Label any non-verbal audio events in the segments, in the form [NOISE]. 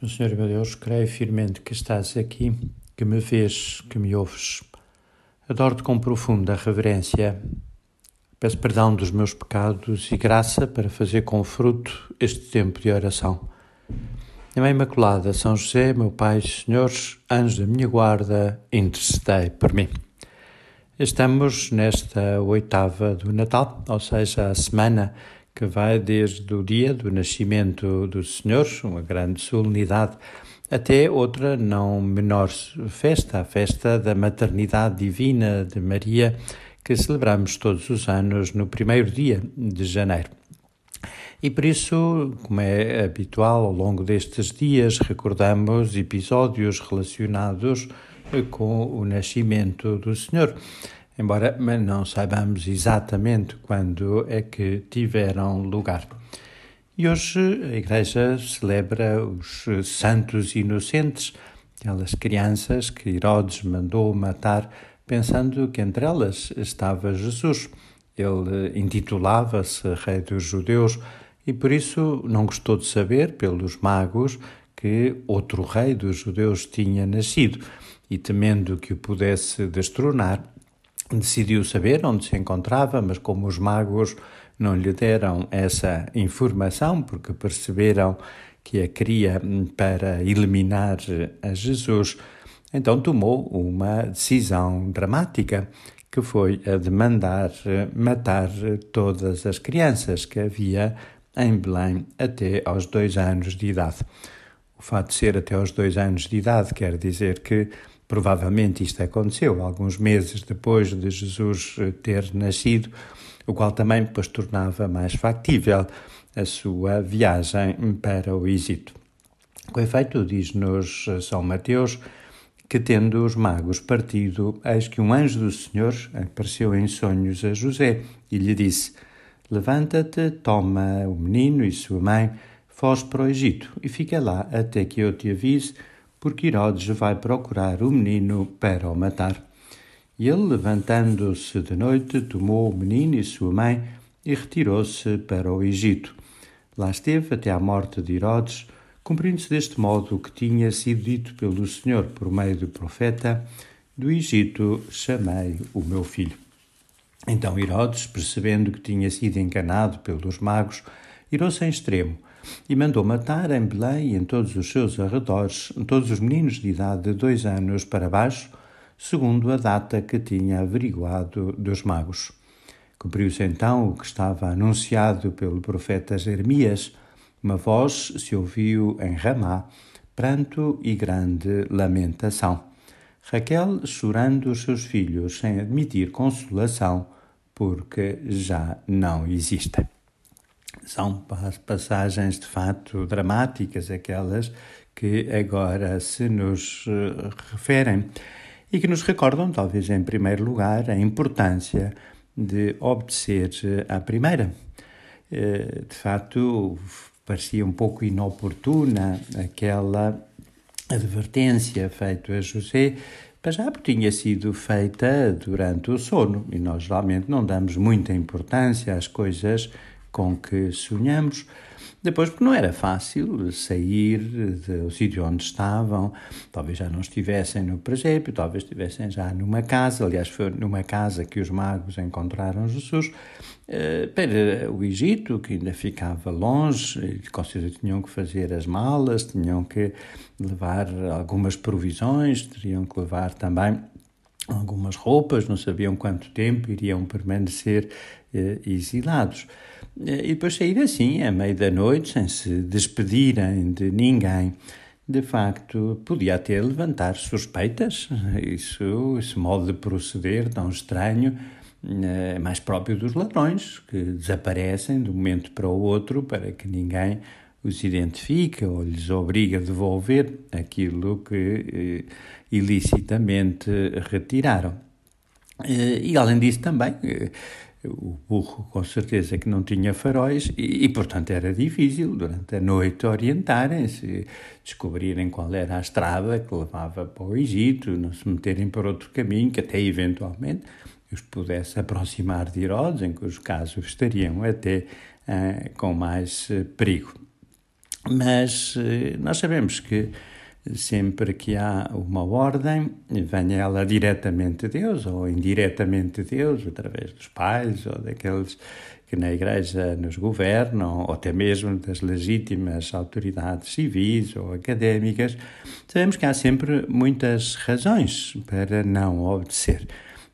Meu Senhor e meu Deus, creio firmemente que estás aqui, que me vês, que me ouves. Adoro-te com profunda reverência. Peço perdão dos meus pecados e graça para fazer com fruto este tempo de oração. Minha Imaculada, São José, meu Pai, Senhores, anjos da minha guarda, intercedei por mim. Estamos nesta oitava do Natal, ou seja, a semana que vai desde o dia do nascimento do Senhor, uma grande solenidade, até outra não menor festa, a festa da maternidade divina de Maria, que celebramos todos os anos no primeiro dia de janeiro. E por isso, como é habitual, ao longo destes dias recordamos episódios relacionados com o nascimento do Senhor embora não saibamos exatamente quando é que tiveram lugar. E hoje a Igreja celebra os santos inocentes, aquelas crianças que Herodes mandou matar, pensando que entre elas estava Jesus. Ele intitulava-se Rei dos Judeus e por isso não gostou de saber, pelos magos, que outro rei dos judeus tinha nascido e temendo que o pudesse destronar, Decidiu saber onde se encontrava, mas como os magos não lhe deram essa informação, porque perceberam que a queria para eliminar a Jesus, então tomou uma decisão dramática, que foi a de mandar matar todas as crianças que havia em Belém até aos dois anos de idade. O fato de ser até aos dois anos de idade quer dizer que Provavelmente isto aconteceu alguns meses depois de Jesus eh, ter nascido, o qual também pois, tornava mais factível a sua viagem para o Egito. Com efeito, diz-nos eh, São Mateus, que tendo os magos partido, eis que um anjo do Senhor apareceu em sonhos a José e lhe disse: Levanta-te, toma o menino e sua mãe, foge para o Egito e fica lá até que eu te avise porque Herodes vai procurar o menino para o matar. E ele, levantando-se de noite, tomou o menino e sua mãe e retirou-se para o Egito. Lá esteve até à morte de Herodes, cumprindo-se deste modo o que tinha sido dito pelo Senhor por meio do profeta: Do Egito chamei o meu filho. Então Herodes, percebendo que tinha sido enganado pelos magos, irou-se em extremo e mandou matar em Belém e em todos os seus arredores todos os meninos de idade de dois anos para baixo, segundo a data que tinha averiguado dos magos. Cumpriu-se então o que estava anunciado pelo profeta Jeremias. Uma voz se ouviu em Ramá, pranto e grande lamentação. Raquel chorando os seus filhos sem admitir consolação, porque já não existem. São passagens de fato dramáticas, aquelas que agora se nos eh, referem e que nos recordam, talvez em primeiro lugar, a importância de obedecer eh, à primeira. Eh, de facto, parecia um pouco inoportuna aquela advertência feita a José, mas já tinha sido feita durante o sono e nós geralmente não damos muita importância às coisas com que sonhamos. Depois, porque não era fácil sair do sítio onde estavam, talvez já não estivessem no presépio, talvez estivessem já numa casa, aliás, foi numa casa que os magos encontraram Jesus, eh, para o Egito, que ainda ficava longe, com certeza tinham que fazer as malas, tinham que levar algumas provisões, teriam que levar também algumas roupas, não sabiam quanto tempo iriam permanecer eh, exilados. Eh, e depois sair assim, à meia da noite, sem se despedirem de ninguém, de facto, podia até levantar suspeitas. Isso, esse modo de proceder tão estranho eh, é mais próprio dos ladrões, que desaparecem de um momento para o outro para que ninguém os identifica ou lhes obriga a devolver aquilo que eh, ilicitamente retiraram. Eh, e além disso também, eh, o burro com certeza que não tinha faróis e, e portanto era difícil durante a noite orientarem-se, descobrirem qual era a estrada que levava para o Egito, não se meterem por outro caminho que até eventualmente os pudesse aproximar de Herodes, em cujo caso estariam até ah, com mais eh, perigo. Mas eh, nós sabemos que sempre que há uma ordem, venha ela diretamente de Deus ou indiretamente de Deus, através dos pais ou daqueles que na Igreja nos governam, ou até mesmo das legítimas autoridades civis ou académicas, sabemos que há sempre muitas razões para não obedecer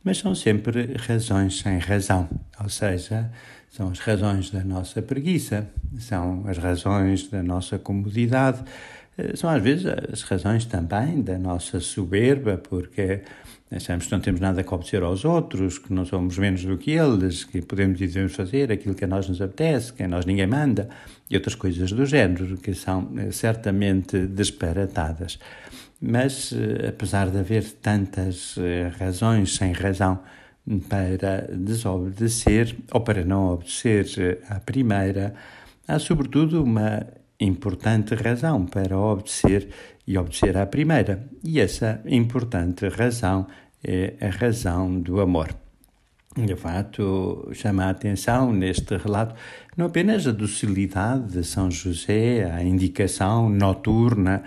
mas são sempre razões sem razão, ou seja, são as razões da nossa preguiça, são as razões da nossa comodidade, eh, são às vezes as razões também da nossa soberba, porque achamos que não temos nada a obter aos outros, que não somos menos do que eles, que podemos e devemos fazer aquilo que a nós nos apetece, que a nós ninguém manda, e outras coisas do género, que são eh, certamente disparatadas. Mas, eh, apesar de haver tantas eh, razões sem razão para desobedecer ou para não obedecer eh, à primeira, há sobretudo uma importante razão para obedecer e obedecer à primeira. E essa importante razão é a razão do amor. De fato chama a atenção neste relato não apenas a docilidade de São José, a indicação noturna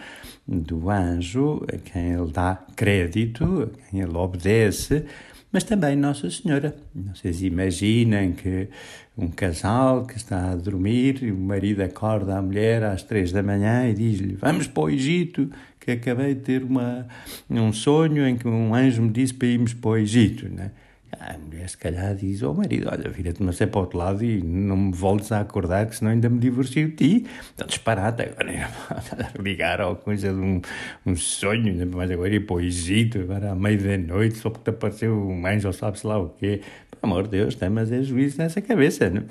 do anjo, a quem ele dá crédito, a quem ele obedece, mas também Nossa Senhora. Vocês imaginem que um casal que está a dormir e o marido acorda a mulher às três da manhã e diz-lhe: Vamos para o Egito, que acabei de ter uma, um sonho em que um anjo me disse para irmos para o Egito. Né? A mulher, se calhar, diz ao oh, marido: Olha, vira-te, uma é para o outro lado e não me voltes a acordar, que senão ainda me divorcio de ti. Está disparado agora. Está é [LAUGHS] a ligar a coisa de um, um sonho, ainda mais agora ir para o Egito, agora à meia-da-noite, só porque te apareceu um anjo, sabe-se lá o quê. Pelo amor de Deus, tem, né? mas é juízo nessa cabeça, não né?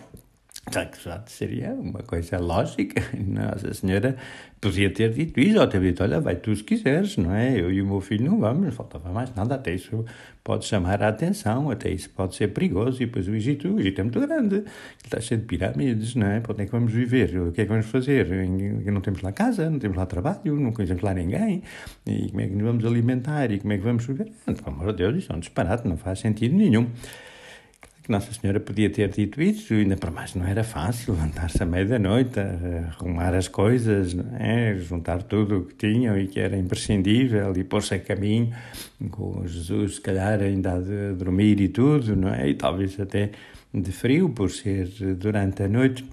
Sacrosanto seria uma coisa lógica. [LAUGHS] Nossa Senhora podia ter dito isso ou ter dito, olha, vai tu se quiseres, não é? Eu e o meu filho não vamos, não faltava mais nada, até isso pode chamar a atenção, até isso pode ser perigoso, e depois o Egito, o Egito é muito grande, está cheio de pirâmides, não é? Para onde é que vamos viver? O que é que vamos fazer? Não temos lá casa, não temos lá trabalho, não conhecemos lá ninguém, e como é que nos vamos alimentar, e como é que vamos viver? Pelo amor de Deus, isso é um disparate, não faz sentido nenhum que Nossa Senhora podia ter dito isso, ainda para mais não era fácil levantar-se à meia-noite, arrumar as coisas, é? juntar tudo o que tinham e que era imprescindível e pôr-se a caminho, com Jesus se calhar ainda a dormir e tudo, não é? E talvez até de frio, por ser durante a noite.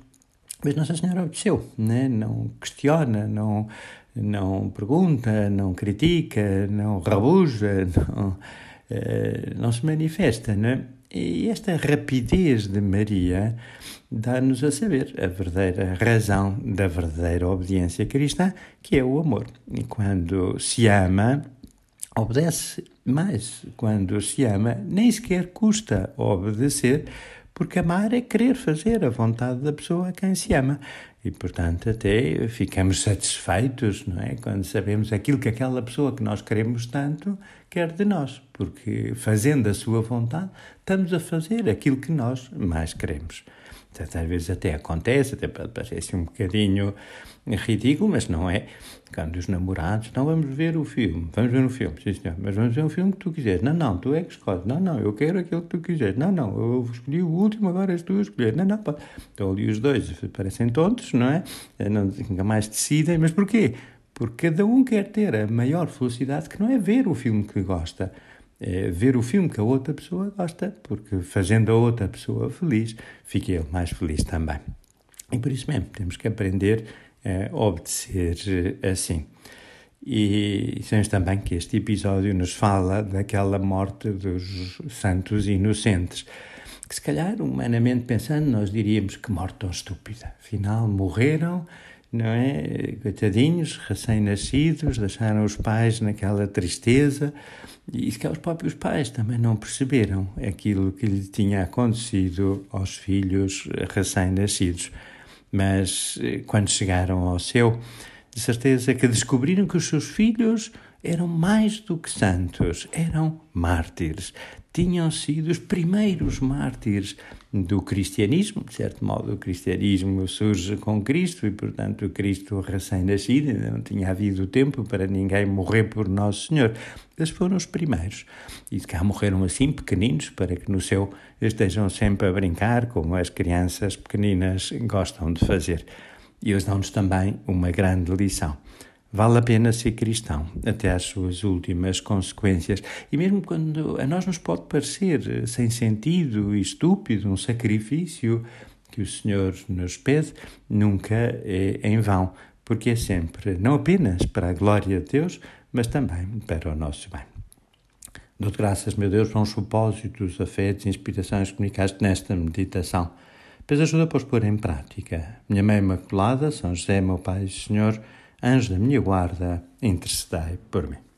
Mas Nossa Senhora obedeceu, né? não questiona, não, não pergunta, não critica, não rabuja, [LAUGHS] não, eh, não se manifesta, não é? E esta rapidez de Maria dá-nos a saber a verdadeira razão da verdadeira obediência cristã, que é o amor. E quando se ama, obedece mais. Quando se ama, nem sequer custa obedecer, porque amar é querer fazer a vontade da pessoa a quem se ama. E, portanto, até ficamos satisfeitos, não é? Quando sabemos aquilo que aquela pessoa que nós queremos tanto quer de nós, porque fazendo a sua vontade, estamos a fazer aquilo que nós mais queremos às vezes até acontece, até parece um bocadinho ridículo, mas não é. Quando os namorados, não vamos ver o filme, vamos ver um filme, sim senhor, mas vamos ver um filme que tu quiseres. Não, não, tu é que escolhes. Não, não, eu quero aquele que tu quiseres. Não, não, eu escolhi o último, agora és tu a escolher. Não, não, pá. Então ali os dois parecem tontos, não é? Eh, não, nunca mais decidem, mas porquê? Porque cada um quer ter a maior felicidade que não é ver o filme que gosta é, ver o filme que a outra pessoa gosta, porque fazendo a outra pessoa feliz, fica ele mais feliz também. E por isso mesmo, temos que aprender a obedecer eh, assim. E sabemos também que este episódio nos fala daquela morte dos santos inocentes, que se calhar, humanamente pensando, nós diríamos que morte tão estúpida. Afinal, morreram não é? Coitadinhos, recém-nascidos, deixaram os pais naquela tristeza e que os próprios pais também não perceberam aquilo que lhe tinha acontecido aos filhos recém-nascidos. Mas eh, quando chegaram ao céu de certeza que descobriram que os seus filhos eram mais do que santos, eram mártires. Tinham sido os primeiros mártires do cristianismo. De certo modo, o cristianismo surge com Cristo e, portanto, Cristo recém-nascido, ainda não tinha havido tempo para ninguém morrer por Nosso Senhor. Eles foram os primeiros. E de cá morreram assim, pequeninos, para que no seu estejam sempre a brincar, como as crianças pequeninas gostam de fazer. E eles dão-nos também uma grande lição. Vale a pena ser cristão até às suas últimas consequências. E mesmo quando a nós nos pode parecer eh, sem sentido e estúpido um sacrifício que o Senhor nos pede, nunca é em vão, porque é sempre não apenas para a glória de Deus, mas também para o nosso bem. Dou graças, meu Deus, aos supósitos, afetos e inspirações comunicados nesta meditação. Peço ajuda para os pôr em prática. Minha mãe Imaculada, São José, meu Pai e Senhor, Anjo da minha guarda, intercedei por mim.